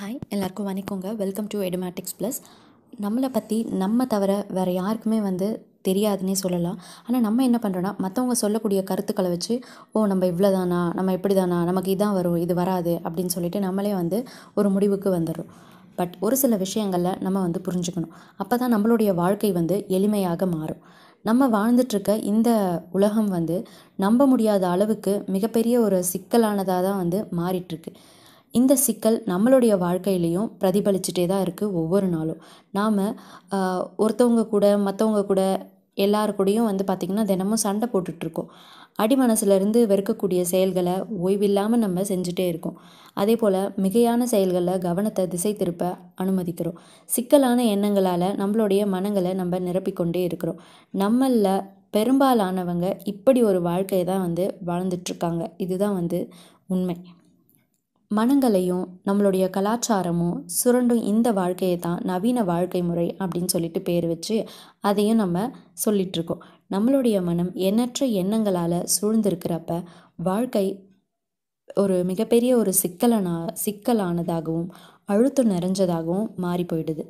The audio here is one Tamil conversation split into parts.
ஹாய் எல்லாருக்கும் வணக்கங்க வெல்கம் டு எடுமேட்டிக்ஸ் ப்ளஸ் நம்மளை பற்றி நம்ம தவிர வேறு யாருக்குமே வந்து தெரியாதுன்னே சொல்லலாம் ஆனால் நம்ம என்ன பண்ணுறோன்னா மற்றவங்க சொல்லக்கூடிய கருத்துக்களை வச்சு ஓ நம்ம இவ்வளோதானா நம்ம இப்படி தானா நமக்கு இதான் வரும் இது வராது அப்படின்னு சொல்லிட்டு நம்மளே வந்து ஒரு முடிவுக்கு வந்துடும் பட் ஒரு சில விஷயங்களில் நம்ம வந்து புரிஞ்சுக்கணும் அப்போ தான் நம்மளுடைய வாழ்க்கை வந்து எளிமையாக மாறும் நம்ம வாழ்ந்துட்டுருக்க இந்த உலகம் வந்து நம்ப முடியாத அளவுக்கு மிகப்பெரிய ஒரு சிக்கலானதாக தான் வந்து மாறிட்டுருக்கு இந்த சிக்கல் நம்மளுடைய வாழ்க்கையிலையும் பிரதிபலிச்சுட்டே தான் இருக்குது ஒவ்வொரு நாளும் நாம் ஒருத்தவங்க கூட மற்றவங்க கூட எல்லாரு கூடயும் வந்து பார்த்திங்கன்னா தினமும் சண்டை போட்டுட்ருக்கோம் அடிமனசுலேருந்து வெறுக்கக்கூடிய செயல்களை ஓய்வில்லாமல் நம்ம செஞ்சுட்டே இருக்கோம் அதே போல் மிகையான செயல்களில் கவனத்தை திசை திருப்ப அனுமதிக்கிறோம் சிக்கலான எண்ணங்களால் நம்மளுடைய மனங்களை நம்ம நிரப்பிக்கொண்டே இருக்கிறோம் நம்மளில் பெரும்பாலானவங்க இப்படி ஒரு வாழ்க்கையை தான் வந்து வாழ்ந்துட்டுருக்காங்க இதுதான் வந்து உண்மை மனங்களையும் நம்மளுடைய கலாச்சாரமும் சுரண்டும் இந்த வாழ்க்கையை தான் நவீன வாழ்க்கை முறை அப்படின்னு சொல்லிட்டு பேர் வச்சு அதையும் நம்ம சொல்லிகிட்ருக்கோம் நம்மளுடைய மனம் எண்ணற்ற எண்ணங்களால் சூழ்ந்திருக்கிறப்ப வாழ்க்கை ஒரு மிகப்பெரிய ஒரு சிக்கலனா சிக்கலானதாகவும் அழுத்தம் நிறைஞ்சதாகவும் மாறி போயிடுது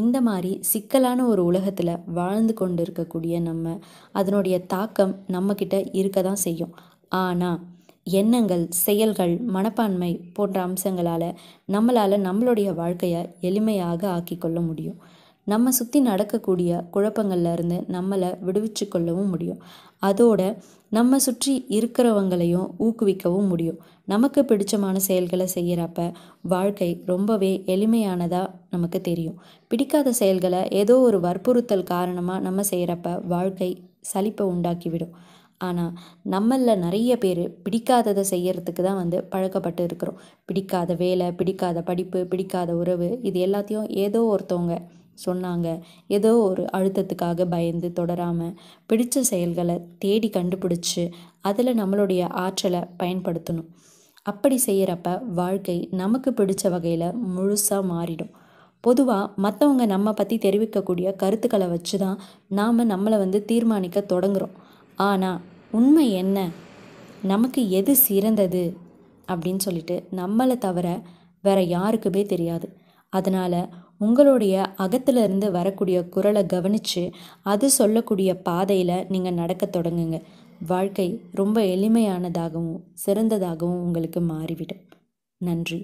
இந்த மாதிரி சிக்கலான ஒரு உலகத்தில் வாழ்ந்து கொண்டு இருக்கக்கூடிய நம்ம அதனுடைய தாக்கம் நம்மக்கிட்ட இருக்க தான் செய்யும் ஆனால் எண்ணங்கள் செயல்கள் மனப்பான்மை போன்ற அம்சங்களால் நம்மளால் நம்மளுடைய வாழ்க்கையை எளிமையாக ஆக்கிக்கொள்ள முடியும் நம்ம சுற்றி நடக்கக்கூடிய குழப்பங்கள்லேருந்து நம்மளை விடுவிச்சு கொள்ளவும் முடியும் அதோட நம்ம சுற்றி இருக்கிறவங்களையும் ஊக்குவிக்கவும் முடியும் நமக்கு பிடிச்சமான செயல்களை செய்கிறப்ப வாழ்க்கை ரொம்பவே எளிமையானதாக நமக்கு தெரியும் பிடிக்காத செயல்களை ஏதோ ஒரு வற்புறுத்தல் காரணமாக நம்ம செய்கிறப்ப வாழ்க்கை சலிப்பை உண்டாக்கிவிடும் ஆனால் நம்மளில் நிறைய பேர் பிடிக்காததை செய்யறதுக்கு தான் வந்து பழக்கப்பட்டு இருக்கிறோம் பிடிக்காத வேலை பிடிக்காத படிப்பு பிடிக்காத உறவு இது எல்லாத்தையும் ஏதோ ஒருத்தவங்க சொன்னாங்க ஏதோ ஒரு அழுத்தத்துக்காக பயந்து தொடராமல் பிடித்த செயல்களை தேடி கண்டுபிடிச்சி அதில் நம்மளுடைய ஆற்றலை பயன்படுத்தணும் அப்படி செய்கிறப்ப வாழ்க்கை நமக்கு பிடிச்ச வகையில் முழுசாக மாறிடும் பொதுவாக மற்றவங்க நம்ம பற்றி தெரிவிக்கக்கூடிய கருத்துக்களை வச்சு தான் நாம் நம்மளை வந்து தீர்மானிக்க தொடங்குகிறோம் ஆனால் உண்மை என்ன நமக்கு எது சிறந்தது அப்படின்னு சொல்லிட்டு நம்மளை தவிர வேற யாருக்குமே தெரியாது அதனால் உங்களுடைய அகத்திலிருந்து வரக்கூடிய குரலை கவனித்து அது சொல்லக்கூடிய பாதையில் நீங்கள் நடக்க தொடங்குங்க வாழ்க்கை ரொம்ப எளிமையானதாகவும் சிறந்ததாகவும் உங்களுக்கு மாறிவிடும் நன்றி